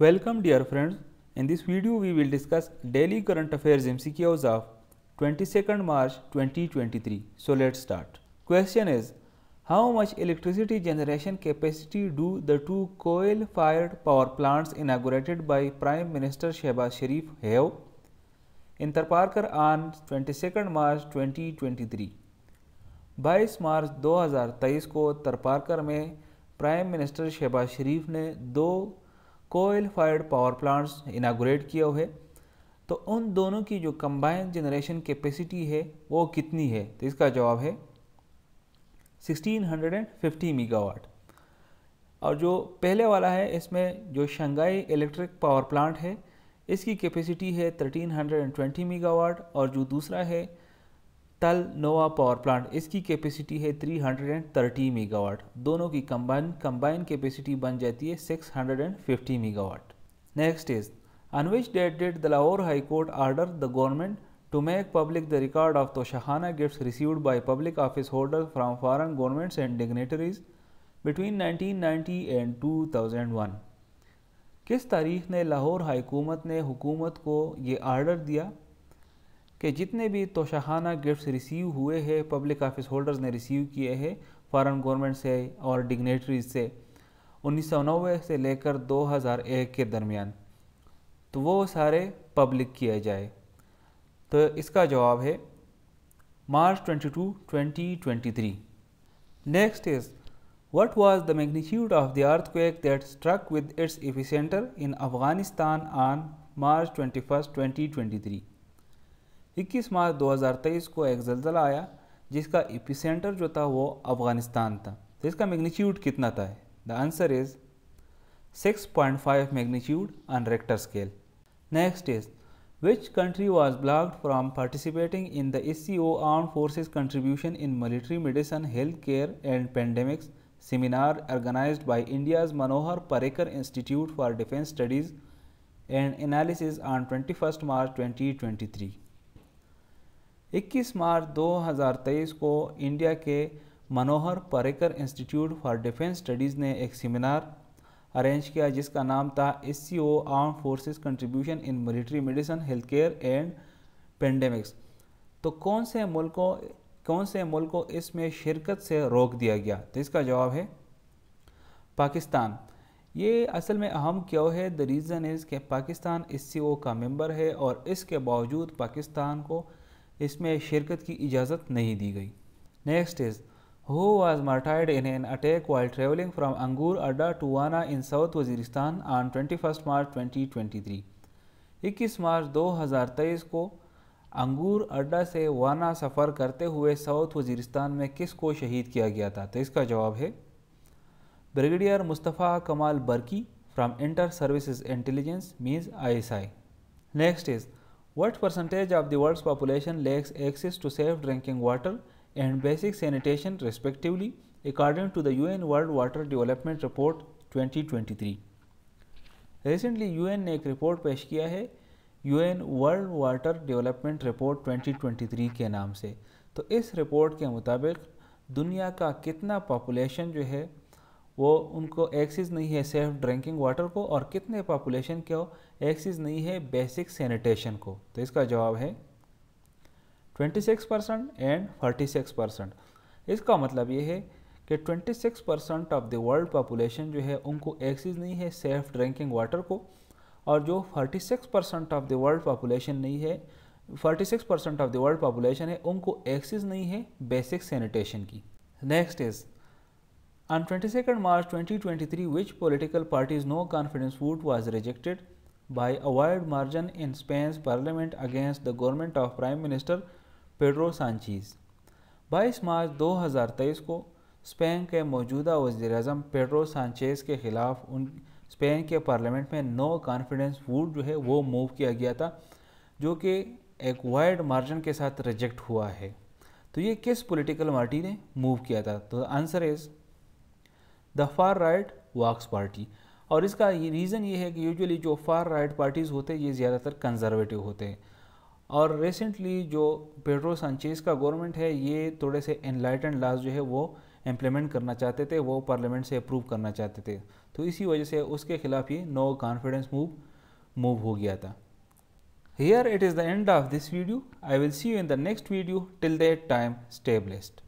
Welcome dear friends. In this video we will discuss daily current affairs MCQs of 22nd March 2023. So let's start. Question is how much electricity generation capacity do the two coal fired power plants inaugurated by Prime Minister Shehbaz Sharif have in Tarparkar on 22nd March 2023? 22 march 2023 ko tarparkar mein prime minister Shahbaz Sharif ने दो coal fired power plants inaugurate किए हुए तो उन दोनों की जो combined generation capacity है वो कितनी है तो इसका जवाब है 1650 मेगावाट और जो पहले वाला है इसमें जो शंघाई इलेक्ट्रिक पावर प्लांट है इसकी कैपेसिटी है 1320 मेगावाट और जो दूसरा है तल नोवा पावर प्लांट इसकी कैपेसिटी है 330 मेगावाट दोनों की कंबाइन कंबाइन कैपेसिटी बन जाती है 650 megawatt next is date dated the Lahore high court order the government to make public the record of Toshakhana gift received by public office holder from foreign governments and dignitaries between nineteen and two किस तारीख ने लाहौर हाईकूमत ने हुकूमत को ये order दिया कि जितने भी तोशाहाना गिफ्ट्स रिसीव हुए हैं पब्लिक ऑफिस होल्डर्स ने रिसीव किए हैं फॉरेन गवर्नमेंट से और डिग्नेटरीज से उन्नीस से लेकर 2001 के दरमियान तो वो सारे पब्लिक किए जाए तो इसका जवाब है March 22, 2023 next is What was the magnitude of the earthquake that struck in Afghanistan on March twenty first twenty twenty 2023? इक्कीस मार्च दो हज़ार तेईस को एक जलजला आया जिसका इपिसेंटर जो था वो अफगानिस्तान था तो इसका मैग्नीट्यूड कितना था the answer is 6.5 point five magnitude on Richter scale next is which country was blocked from participating in the S C O arm forces contribution in military medicine health care and pandemics seminar organise by India's Manohar Parrikar institute for defence studies and analysis on twenty first March twenty twenty three 21 March 2023 को India के Manohar Parrikar institute for defence studies ने एक seminar arrange किया जिसका नाम था S C O arm forces contribution in military medicine health care and pandemics तो कौन से मुल्कों कौन से मुल्क को इसमें शिरकत से रोक दिया गया तो इसका जवाब है पाकिस्तान ये असल में अहम क्यों है द रीज़न इज़ कि पाकिस्तान एस सी ओ का मेम्बर है और इसके बावजूद पाकिस्तान को इसमें शिरकत की इजाज़त नहीं दी गई next is in an attack while travelling from Angoor traveling to Wana in south Wana on twenty first March twenty twenty three इक्कीस मार्च दो हज़ार तेईस को अंगूर अड्डा से वाना सफ़र करते हुए साउथ वजीरिस्तान में किस को शहीद किया गया था तो इसका जवाब है brigadier Mustafa Kamal Barki from inter services intelligence means I next is What percentage of the world's population lacks access to safe drinking water and basic sanitation respectively according to the UN World Water Development Report 2023? Recently UN ne ek report pesh kiya hai UN World Water Development Report 2023 ke naam se to is report ke mutabik duniya ka kitna population jo hai वो उनको access नहीं है safe drinking water को और कितने population को access नहीं है बेसिक सैनिटेशन को तो इसका जवाब है 26 परसेंट एंड 46 परसेंट इसका मतलब ये है कि 26 percent of the world population जो है उनको एक्सेस नहीं है सेफ ड्रिंकिंग वाटर को और जो 46 percent of the world population नहीं है 46 percent of the world population है उनको एक्सेस नहीं है बेसिक सैनिटेशन की next is On 22nd March 2023, which political party's no confidence vote was rejected by a wide margin in Spain's parliament against the government of Prime Minister Pedro Sanchez? 22 March 2023 को Spain के मौजूदा वजीर अजम Pedro Sanchez के ख़िलाफ़ उन Spain के parliament में नो कॉन्फिडेंस वोट जो है वो मूव किया गया था जो कि एक वाइड मार्जिन के साथ रिजेक्ट हुआ है तो ये किस पॉलिटिकल पार्टी ने मूव किया था तो answer is the far right Vox party और इसका रीज़न ये है कि यूजुअली जो फार राइट पार्टीज़ होते हैं ये ज़्यादातर कंजर्वेटिव होते हैं और रिसेंटली जो पेड्रो सांचेज का गवर्नमेंट है ये थोड़े से एनलाइटन लाज जो है वो इम्प्लीमेंट करना चाहते थे वो पार्लियामेंट से अप्रूव करना चाहते थे तो इसी वजह से उसके खिलाफ ये नो कॉन्फिडेंस मूव मूव हो गया था here it is the end of this video I will see you in the next video till that time stay blessed